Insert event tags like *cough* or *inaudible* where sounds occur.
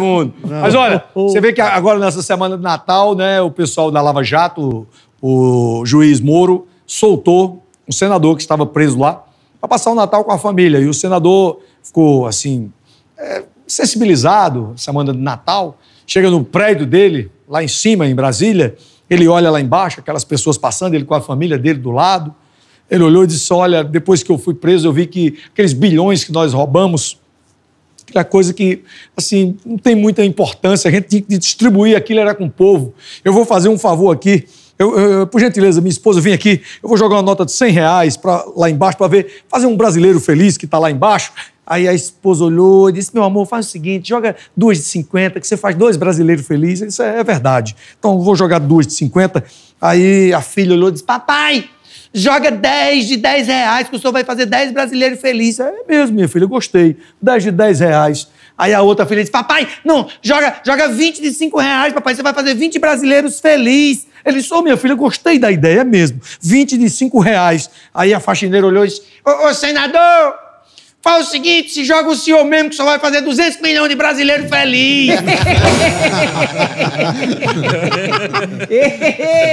segundo. Não. Mas olha, oh, oh. você vê que agora nessa semana de Natal, né, o pessoal da Lava Jato, o, juiz Moro, soltou um senador que estava preso lá para passar o Natal com a família. E o senador ficou, assim, é, sensibilizado, semana de Natal. Chega no prédio dele, lá em cima, em Brasília, ele olha lá embaixo, aquelas pessoas passando, ele com a família dele do lado. Ele olhou e disse: Olha, depois que eu fui preso, eu vi que aqueles bilhões que nós roubamos aquela coisa que, assim, não tem muita importância, a gente tinha que distribuir aquilo, era com o povo. Eu vou fazer um favor aqui, eu, eu, por gentileza, minha esposa, vem aqui, eu vou jogar uma nota de 100 reais para lá embaixo para ver, fazer um brasileiro feliz que está lá embaixo. Aí a esposa olhou e disse: Meu amor, faz o seguinte, joga duas de 50, que você faz dois brasileiros felizes. Isso é, é verdade. Então, vou jogar duas de 50. Aí a filha olhou e disse: Papai, Joga 10 de 10 reais, que o senhor vai fazer 10 brasileiros felizes. É mesmo, minha filha, gostei. 10 de 10 reais. Aí a outra filha diz: Papai, não, joga, joga 20 de 5 reais, papai, você vai fazer 20 brasileiros felizes. Ele disse: Ô, oh, minha filha, gostei da ideia é mesmo. 20 de 5 reais. Aí a faxineira olhou e disse: Ô, oh, senador, Fala o seguinte: se joga o senhor mesmo, que só vai fazer 200 milhões de brasileiros felizes. *laughs* *laughs*